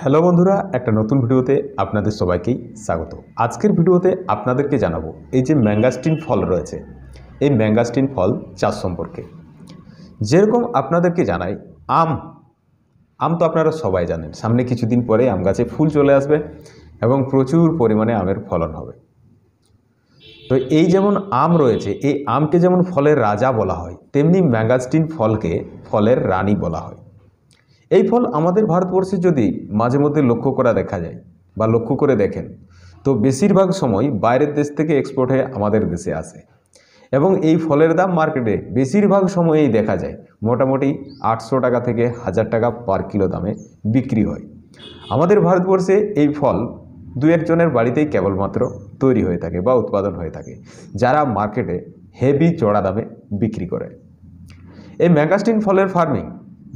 hello বন্ধুরা একটা নতুন ভিডিওতে আপনাদের সবাইকেই স্বাগত আজকের ভিডিওতে আপনাদেরকে জানাবো এই যে ম্যাঙ্গাস্টিন ফল রয়েছে এই ম্যাঙ্গাস্টিন ফল চাষ সম্পর্কে যেরকম আপনাদেরকে জানাই আম আম তো আপনারা সবাই জানেন সামনে কিছুদিন পরে আম গাছে ফুল চলে আসবে এবং প্রচুর পরিমাণে আমের ফলন হবে তো এই যেমন আম রয়েছে এই আমকে যেমন ফলের রাজা বলা হয় তেমনি ম্যাঙ্গাস্টিন ফলকে ফলের রানী বলা হয় এই ফল আমাদের ভারতবর্ষে যদি মাঝে মধ্যে লক্ষ্য করা দেখা যায় বা লক্ষ্য করে দেখেন তো বেশিরভাগ সময় বাইরের দেশ থেকে এক্সপোর্ট হয়ে আমাদের দেশে আসে এবং এই ফলের দাম মার্কেটে বেশিরভাগ সময়েই দেখা যায় মোটামুটি আটশো টাকা থেকে হাজার টাকা পার কিলো দামে বিক্রি হয় আমাদের ভারতবর্ষে এই ফল দু একজনের বাড়িতেই কেবলমাত্র তৈরি হয়ে থাকে বা উৎপাদন হয়ে থাকে যারা মার্কেটে হেভি চড়া দামে বিক্রি করে এই ম্যাগাস্টিন ফলের ফার্মিং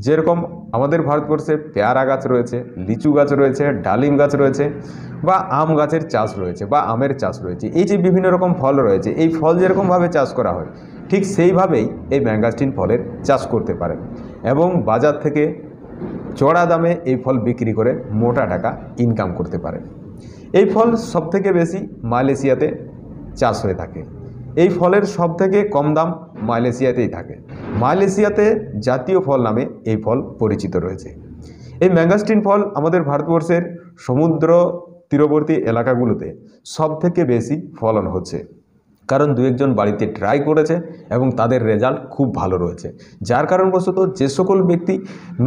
যেরকম আমাদের ভারতবর্ষে পেয়ারা গাছ রয়েছে লিচু গাছ রয়েছে ডালিম গাছ রয়েছে বা আম গাছের চাষ রয়েছে বা আমের চাষ রয়েছে এই যে বিভিন্ন রকম ফল রয়েছে এই ফল যেরকমভাবে চাষ করা হয় ঠিক সেইভাবেই এই ম্যাঙ্গাস্টিন ফলের চাষ করতে পারেন এবং বাজার থেকে চড়া দামে এই ফল বিক্রি করে মোটা টাকা ইনকাম করতে পারেন এই ফল সবথেকে বেশি মালয়েশিয়াতে চাষ হয়ে থাকে এই ফলের সবথেকে কম দাম মালয়েশিয়াতেই থাকে মালয়েশিয়াতে জাতীয় ফল নামে এই ফল পরিচিত রয়েছে এই ম্যাঙ্গাস্টিন ফল আমাদের ভারতবর্ষের সমুদ্র তীরবর্তী এলাকাগুলোতে সবথেকে বেশি ফলন হচ্ছে কারণ দু একজন বাড়িতে ট্রাই করেছে এবং তাদের রেজাল্ট খুব ভালো রয়েছে যার কারণবশত যে সকল ব্যক্তি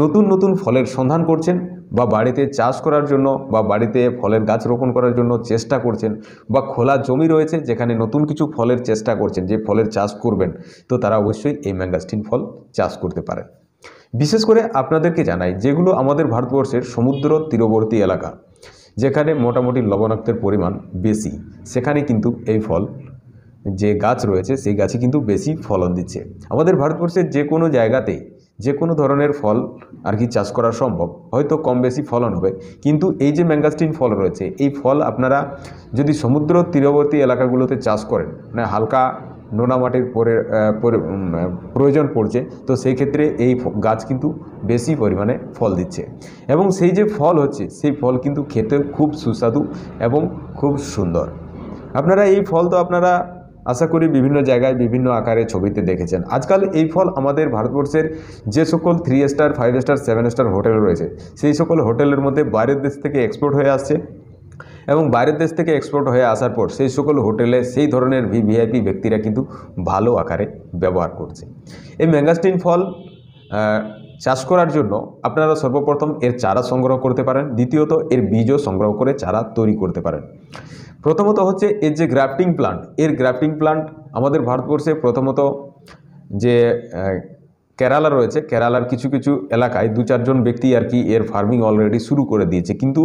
নতুন নতুন ফলের সন্ধান করছেন বা বাড়িতে চাষ করার জন্য বা বাড়িতে ফলের গাছ রোপণ করার জন্য চেষ্টা করছেন বা খোলা জমি রয়েছে যেখানে নতুন কিছু ফলের চেষ্টা করছেন যে ফলের চাষ করবেন তো তারা অবশ্যই এই ম্যাঙ্গাস্টিন ফল চাষ করতে পারেন বিশেষ করে আপনাদেরকে জানাই যেগুলো আমাদের ভারতবর্ষের সমুদ্র তীরবর্তী এলাকা যেখানে মোটামুটি লবণাক্তের পরিমাণ বেশি সেখানে কিন্তু এই ফল যে গাছ রয়েছে সেই গাছে কিন্তু বেশি ফলন দিচ্ছে আমাদের ভারতবর্ষের যে কোনো জায়গাতেই যে কোনো ধরনের ফল আর কি চাষ করা সম্ভব হয়তো কম বেশি ফলন হবে কিন্তু এই যে ম্যাঙ্গাস্টিন ফল রয়েছে এই ফল আপনারা যদি সমুদ্র তীরবর্তী এলাকাগুলোতে চাষ করেন মানে হালকা নোনা মাটির পরে প্রয়োজন পড়ছে তো সেই ক্ষেত্রে এই গাছ কিন্তু বেশি পরিমাণে ফল দিচ্ছে এবং সেই যে ফল হচ্ছে সেই ফল কিন্তু খেতে খুব সুস্বাদু এবং খুব সুন্দর আপনারা এই ফল তো আপনারা আশা করি বিভিন্ন জায়গায় বিভিন্ন আকারে ছবিতে দেখেছেন আজকাল এই ফল আমাদের ভারতবর্ষের যে সকল three star five star seven star hotel রয়েছে সেই সকল হোটেলের মধ্যে বাইরের দেশ থেকে এক্সপোর্ট হয়ে আসছে এবং বাইরের দেশ থেকে এক্সপোর্ট হয়ে আসার পর সেই সকল হোটেলে সেই ধরনের ভিভিআইপি ব্যক্তিরা কিন্তু ভালো আকারে ব্যবহার করছে এই ম্যাঙ্গাস্টিন ফল চাষ করার জন্য আপনারা সর্বপ্রথম এর চারা সংগ্রহ করতে পারেন দ্বিতীয়ত এর বীজও সংগ্রহ করে চারা তৈরি করতে পারেন প্রথমত হচ্ছে এর যে গ্রাফটিং প্লান্ট এর গ্রাফটিং প্লান্ট আমাদের ভারতবর্ষে প্রথমত যে কেরালা রয়েছে কেরালার কিছু কিছু এলাকায় দু চারজন ব্যক্তি আর কি এর ফার্মিং অলরেডি শুরু করে দিয়েছে কিন্তু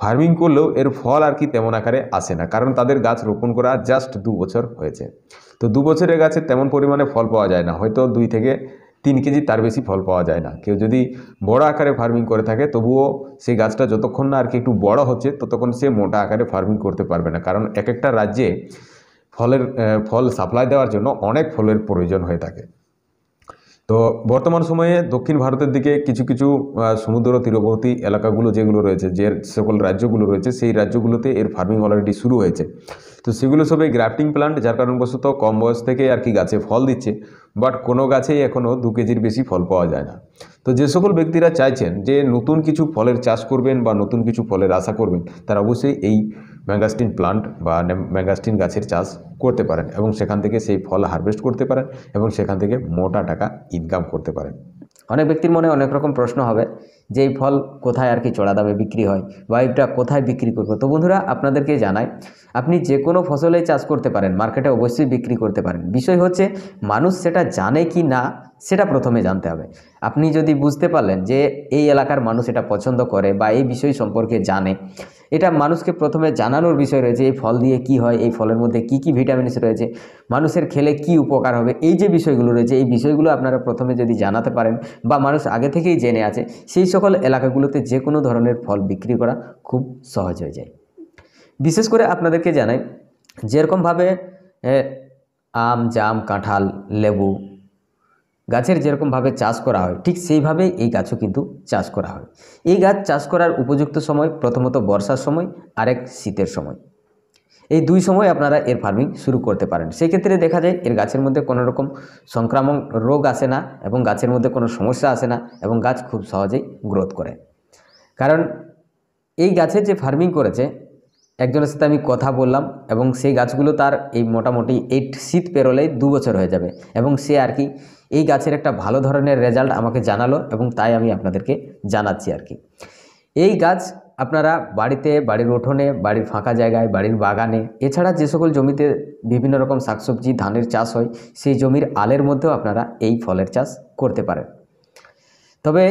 ফার্মিং করলেও এর ফল আর কি তেমন আকারে আসে না কারণ তাদের গাছ রোপণ করা জাস্ট দু বছর হয়েছে তো দু বছরের গাছে তেমন পরিমাণে ফল পাওয়া যায় না হয়তো দুই থেকে তিন কেজি তার বেশি ফল পাওয়া যায় না কেউ যদি বড় আকারে ফার্মিং করে থাকে তবুও সেই গাছটা যতক্ষণ না আর কি একটু বড় হচ্ছে ততক্ষণ সে মোটা আকারে ফার্মিং করতে পারবে না কারণ এক একটা রাজ্যে ফলের ফল সাপ্লাই দেওয়ার জন্য অনেক ফলের প্রয়োজন হয়ে থাকে তো বর্তমান সময়ে দক্ষিণ ভারতের দিকে কিছু কিছু সমুদ্র তীরবর্তী এলাকাগুলো যেগুলো রয়েছে যে সকল রাজ্যগুলো রয়েছে সেই রাজ্যগুলোতে এর ফার্মিং অলরেডি শুরু হয়েছে তো সেগুলো সবই গ্রাফটিং প্লান্ট যার কারণবশত কম বয়স থেকে আর কি গাছে ফল দিচ্ছে বাট কোনো গাছেই এখনও দু কেজির বেশি ফল পাওয়া যায় না তো যে সকল ব্যক্তিরা চাইছেন যে নতুন কিছু ফলের চাষ করবেন বা নতুন কিছু ফলের আশা করবেন তারা অবশ্যই এই ম্যাগাস্টিন প্লান্ট বা ম্যাঙ্গাস্টিন গাছের চাষ করতে পারেন এবং সেখান থেকে সেই ফল হারভেস্ট করতে পারেন এবং সেখান থেকে মোটা টাকা ইনকাম করতে পারেন অনেক ব্যক্তির মনে অনেক রকম প্রশ্ন হবে যে এই ফল কোথায় আর কি চড়া দামে বিক্রি হয় বা এইটা কোথায় বিক্রি করব তো বন্ধুরা আপনাদেরকে জানাই আপনি যে কোনো ফসলে চাষ করতে পারেন মার্কেটে অবশ্যই বিক্রি করতে পারেন বিষয় হচ্ছে মানুষ সেটা জানে কি না সেটা প্রথমে জানতে হবে আপনি যদি বুঝতে পারলেন যে এই এলাকার মানুষ এটা পছন্দ করে বা এই বিষয় সম্পর্কে জানে এটা মানুষকে প্রথমে জানানোর বিষয় রয়েছে এই ফল দিয়ে কি হয় এই ফলের মধ্যে কি কি ভিটামিনস রয়েছে মানুষের খেলে কি উপকার হবে এই যে বিষয়গুলো রয়েছে এই বিষয়গুলো আপনারা প্রথমে যদি জানাতে পারেন বা মানুষ আগে থেকেই জেনে আছে সেই সকল এলাকাগুলোতে যে কোনো ধরনের ফল বিক্রি করা খুব সহজ হয়ে যায় বিশেষ করে আপনাদেরকে জানাই যেরকমভাবে আম জাম কাঁঠাল লেবু গাছের যেরকমভাবে চাষ করা হয় ঠিক সেইভাবে এই গাছও কিন্তু চাষ করা হয় এই গাছ চাষ করার উপযুক্ত সময় প্রথমত বর্ষার সময় আরেক শীতের সময় এই দুই সময় আপনারা এর ফার্মিং শুরু করতে পারেন সেক্ষেত্রে দেখা যায় এর গাছের মধ্যে কোনো রকম সংক্রামক রোগ আসে না এবং গাছের মধ্যে কোনো সমস্যা আসে না এবং গাছ খুব সহজেই গ্রোথ করে কারণ এই গাছে যে ফার্মিং করেছে একজনের সাথে আমি কথা বললাম এবং সেই গাছগুলো তার এই মোটামুটি এইট শীত পেরোলে দু বছর হয়ে যাবে এবং সে আর কি এই গাছের একটা ভালো ধরনের রেজাল্ট আমাকে জানালো এবং তাই আমি আপনাদেরকে জানাচ্ছি আর কি এই গাছ আপনারা বাড়িতে বাড়ির উঠোনে বাড়ির ফাঁকা জায়গায় বাড়ির বাগানে এছাড়া যে সকল জমিতে বিভিন্ন রকম শাকসবজি ধানের চাষ হয় সেই জমির আলের মধ্যেও আপনারা এই ফলের চাষ করতে পারেন তবে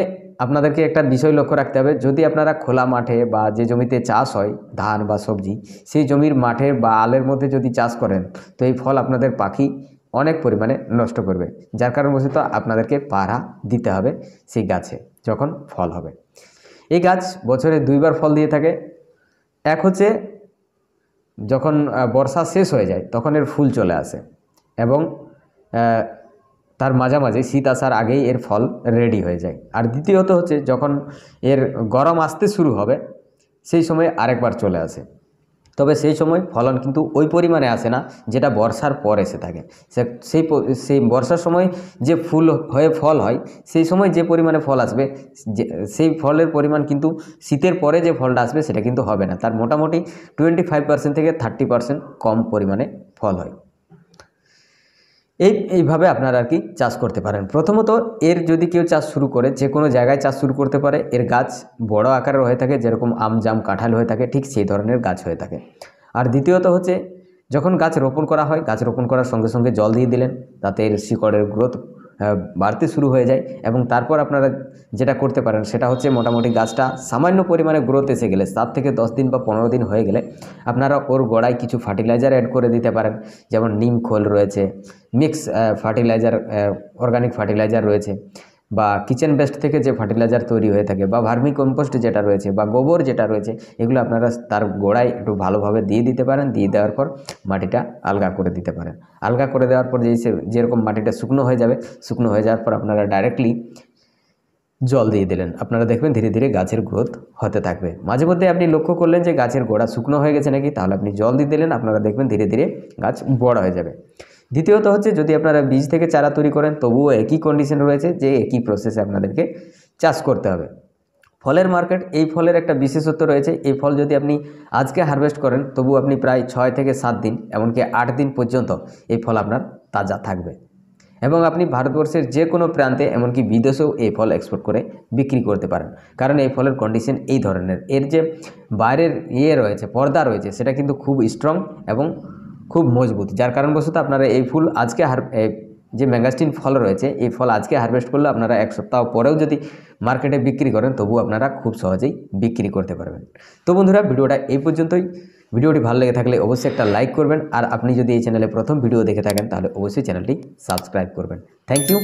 আপনাদেরকে একটা বিষয় লক্ষ্য রাখতে হবে যদি আপনারা খোলা মাঠে বা যে জমিতে চাষ হয় ধান বা সবজি সেই জমির মাঠে বা আলের মধ্যে যদি চাষ করেন তো এই ফল আপনাদের পাখি অনেক পরিমাণে নষ্ট করবে যার কারণবশত আপনাদেরকে পাড়া দিতে হবে সেই গাছে যখন ফল হবে এই গাছ বছরে দুইবার ফল দিয়ে থাকে এক হচ্ছে যখন বর্ষা শেষ হয়ে যায় তখন এর ফুল চলে আসে এবং তার মাঝামাঝি শীত আসার আগেই এর ফল রেডি হয়ে যায় আর দ্বিতীয়ত হচ্ছে যখন এর গরম আসতে শুরু হবে সেই সময় আরেকবার চলে আসে তবে সেই সময় ফলন কিন্তু ওই পরিমাণে আসে না যেটা বর্ষার পর এসে থাকে সেই সেই বর্ষার সময় যে ফুল হয়ে ফল হয় সেই সময় যে পরিমাণে ফল আসবে সেই ফলের পরিমাণ কিন্তু শীতের পরে যে ফলটা আসবে সেটা কিন্তু হবে না তার মোটামুটি টোয়েন্টি ফাইভ পার্সেন্ট থেকে থার্টি পার্সেন্ট কম পরিমাণে ফল হয় এই এইভাবে আপনারা আর কি চাষ করতে পারেন প্রথমত এর যদি কেউ চাষ শুরু করে যে কোনো জায়গায় চাষ শুরু করতে পারে এর গাছ বড় আকারের হয়ে থাকে যেরকম আম জাম কাঁঠাল হয়ে থাকে ঠিক সেই ধরনের গাছ হয়ে থাকে আর দ্বিতীয়ত হচ্ছে যখন গাছ রোপণ করা হয় গাছ রোপণ করার সঙ্গে সঙ্গে জল দিয়ে দিলেন তাতে এর শিকড়ের গ্রোথ বাড়তে শুরু হয়ে যায় এবং তারপর আপনারা যেটা করতে পারেন সেটা হচ্ছে মোটামুটি গাছটা সামান্য পরিমাণে গ্রোথ এসে গেলে সাত থেকে দশ দিন বা পনেরো দিন হয়ে গেলে আপনারা ওর গোড়ায় কিছু ফার্টিলাইজার অ্যাড করে দিতে পারেন যেমন নিম খোল রয়েছে মিক্স ফার্টিলাইজার অর্গানিক ফার্টিলাইজার রয়েছে বা কিচেন বেস্ট থেকে যে ফার্টিলাইজার তৈরি হয়ে থাকে বা ভার্মি কম্পোস্ট যেটা রয়েছে বা গোবর যেটা রয়েছে এগুলো আপনারা তার গোড়ায় একটু ভালোভাবে দিয়ে দিতে পারেন দিয়ে দেওয়ার পর মাটিটা আলগা করে দিতে পারেন আলগা করে দেওয়ার পর যেই যেরকম মাটিটা শুকনো হয়ে যাবে শুকনো হয়ে যাওয়ার পর আপনারা ডাইরেক্টলি জল দিয়ে দিলেন আপনারা দেখবেন ধীরে ধীরে গাছের গ্রোথ হতে থাকবে মাঝে মধ্যে আপনি লক্ষ্য করলেন যে গাছের গোড়া শুকনো হয়ে গেছে নাকি তাহলে আপনি জল দিয়ে দিলেন আপনারা দেখবেন ধীরে ধীরে গাছ বড় হয়ে যাবে দ্বিতীয়ত হচ্ছে যদি আপনারা বীজ থেকে চারা তৈরি করেন তবুও একই কন্ডিশন রয়েছে যে একই প্রসেসে আপনাদেরকে চাষ করতে হবে ফলের মার্কেট এই ফলের একটা বিশেষত্ব রয়েছে এই ফল যদি আপনি আজকে হারভেস্ট করেন তবু আপনি প্রায় ছয় থেকে সাত দিন এমনকি আট দিন পর্যন্ত এই ফল আপনার তাজা থাকবে এবং আপনি ভারতবর্ষের যে কোনো প্রান্তে এমনকি বিদেশেও এই ফল এক্সপোর্ট করে বিক্রি করতে পারেন কারণ এই ফলের কন্ডিশন এই ধরনের এর যে বাইরের ইয়ে রয়েছে পর্দা রয়েছে সেটা কিন্তু খুব স্ট্রং এবং খুব মজবুত যার কারণবশত আপনারা এই ফুল আজকে হার যে ম্যাঙ্গাস্টিন ফল রয়েছে এই ফল আজকে হারভেস্ট করলে আপনারা এক সপ্তাহ পরেও যদি মার্কেটে বিক্রি করেন তবু আপনারা খুব সহজেই বিক্রি করতে পারবেন তো বন্ধুরা ভিডিওটা এই পর্যন্তই ভিডিওটি ভালো লেগে থাকলে অবশ্যই একটা লাইক করবেন আর আপনি যদি এই চ্যানেলে প্রথম ভিডিও দেখে থাকেন তাহলে অবশ্যই চ্যানেলটি সাবস্ক্রাইব করবেন থ্যাংক ইউ